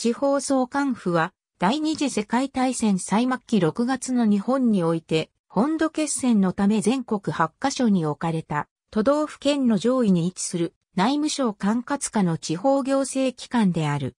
地方総監府は、第二次世界大戦最末期6月の日本において、本土決戦のため全国8カ所に置かれた、都道府県の上位に位置する内務省管轄下の地方行政機関である。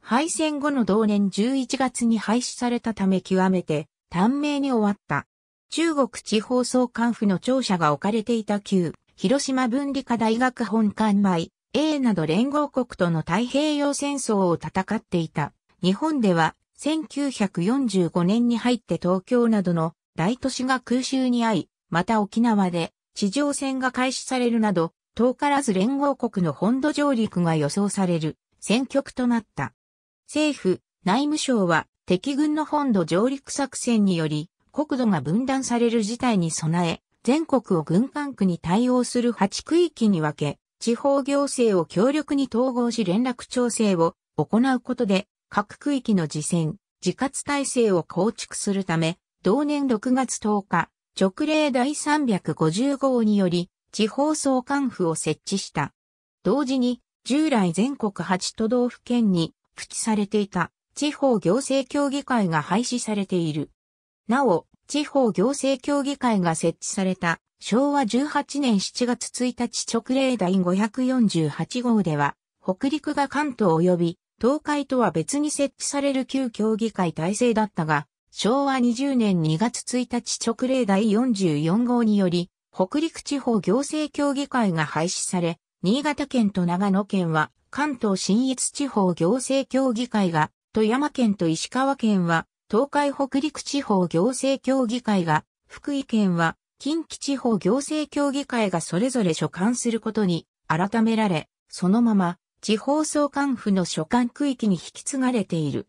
敗戦後の同年11月に廃止されたため極めて短命に終わった。中国地方総監府の庁舎が置かれていた旧広島文理科大学本館前、A など連合国との太平洋戦争を戦っていた。日本では1945年に入って東京などの大都市が空襲に遭い、また沖縄で地上戦が開始されるなど、遠からず連合国の本土上陸が予想される戦局となった。政府、内務省は敵軍の本土上陸作戦により国土が分断される事態に備え、全国を軍管区に対応する8区域に分け、地方行政を強力に統合し連絡調整を行うことで、各区域の自戦、自活体制を構築するため、同年6月10日、直令第350号により、地方総監府を設置した。同時に、従来全国8都道府県に付記されていた地方行政協議会が廃止されている。なお、地方行政協議会が設置された昭和18年7月1日直令第548号では、北陸が関東及び東海とは別に設置される旧協議会体制だったが、昭和20年2月1日直令第44号により、北陸地方行政協議会が廃止され、新潟県と長野県は関東新越地方行政協議会が、富山県と石川県は東海北陸地方行政協議会が、福井県は近畿地方行政協議会がそれぞれ所管することに改められ、そのまま地方総監府の所管区域に引き継がれている。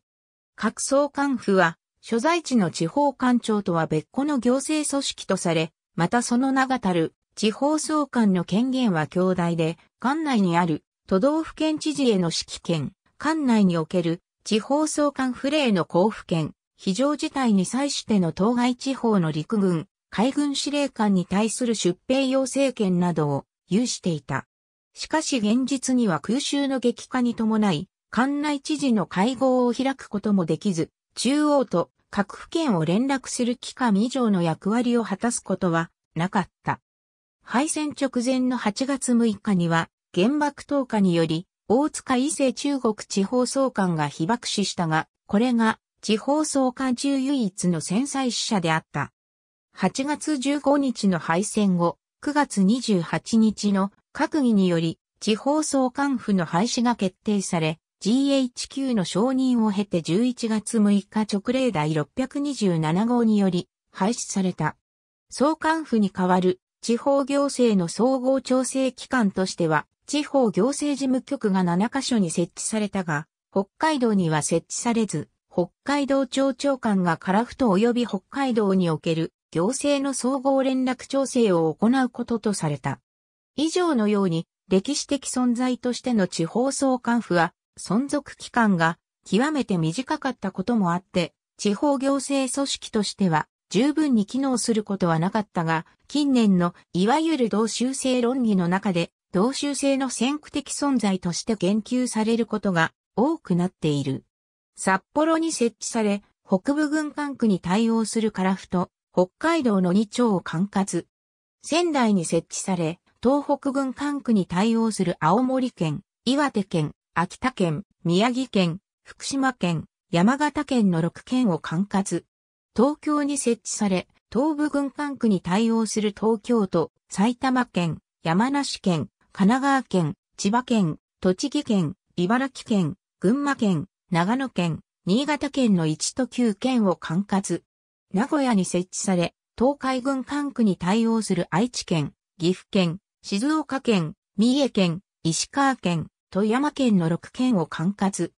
各総監府は所在地の地方官庁とは別個の行政組織とされ、またその名がたる地方総監の権限は強大で、管内にある都道府県知事への指揮権、管内における地方総監府令の交付権、非常事態に際しての当該地方の陸軍、海軍司令官に対する出兵要請権などを有していた。しかし現実には空襲の激化に伴い、艦内知事の会合を開くこともできず、中央と各府県を連絡する機関以上の役割を果たすことはなかった。敗戦直前の8月6日には、原爆投下により、大塚伊勢中国地方総監が被爆死したが、これが地方総監中唯一の戦災死者であった。8月15日の敗戦後、9月28日の閣議により、地方総監府の廃止が決定され、GHQ の承認を経て11月6日直令第627号により廃止された。総監府に代わる地方行政の総合調整機関としては、地方行政事務局が7カ所に設置されたが、北海道には設置されず、北海道庁長官が樺太及び北海道における行政の総合連絡調整を行うこととされた。以上のように歴史的存在としての地方総監府は存続期間が極めて短かったこともあって、地方行政組織としては十分に機能することはなかったが、近年のいわゆる同州制論議の中で同州制の先駆的存在として言及されることが多くなっている。札幌に設置され、北部軍管区に対応するカラフト、北海道の2町を管轄。仙台に設置され、東北軍管区に対応する青森県、岩手県、秋田県、宮城県、福島県、山形県の6県を管轄。東京に設置され、東部軍管区に対応する東京都、埼玉県、山梨県、神奈川県、千葉県、栃木県、茨城県、群馬県、長野県、新潟県の1と9県を管轄。名古屋に設置され、東海軍管区に対応する愛知県、岐阜県、静岡県、三重県、石川県、富山県の6県を管轄。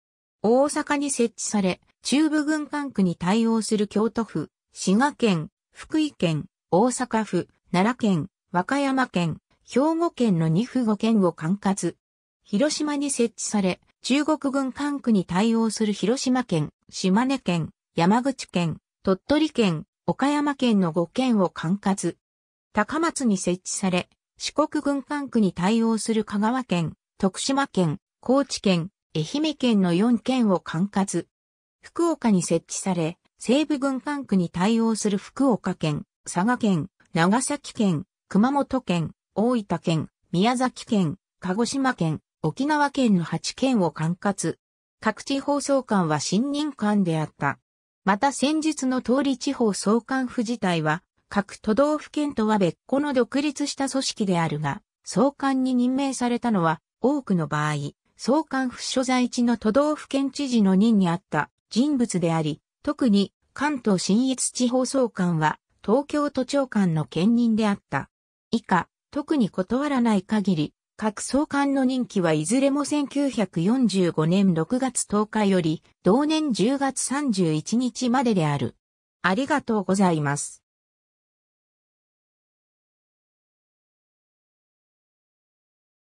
大阪に設置され、中部軍管区に対応する京都府、滋賀県、福井県、大阪府、奈良県、和歌山県、兵庫県の2府5県を管轄。広島に設置され、中国軍管区に対応する広島県、島根県、山口県、鳥取県、岡山県の5県を管轄。高松に設置され、四国軍管区に対応する香川県、徳島県、高知県、愛媛県の4県を管轄。福岡に設置され、西部軍管区に対応する福岡県、佐賀県、長崎県、熊本県、大分県、宮崎県、鹿児島県、沖縄県の8県を管轄。各地方総監は新任官であった。また先日の通り地方総監府自体は、各都道府県とは別個の独立した組織であるが、総監に任命されたのは、多くの場合、総監府所在地の都道府県知事の任にあった人物であり、特に関東新越地方総監は東京都庁官の兼任であった。以下、特に断らない限り、各総監の任期はいずれも1945年6月10日より同年10月31日までである。ありがとうございます。